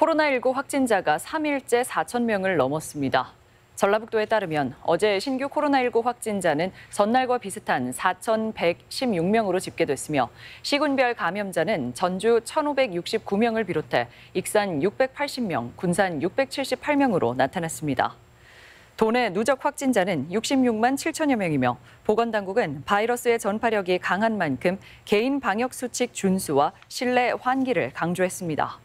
코로나19 확진자가 3일째 4천 명을 넘었습니다. 전라북도에 따르면 어제 신규 코로나19 확진자는 전날과 비슷한 4,116명으로 집계됐으며 시군별 감염자는 전주 1,569명을 비롯해 익산 680명, 군산 678명으로 나타났습니다. 도내 누적 확진자는 66만 7천여 명이며 보건당국은 바이러스의 전파력이 강한 만큼 개인 방역수칙 준수와 실내 환기를 강조했습니다.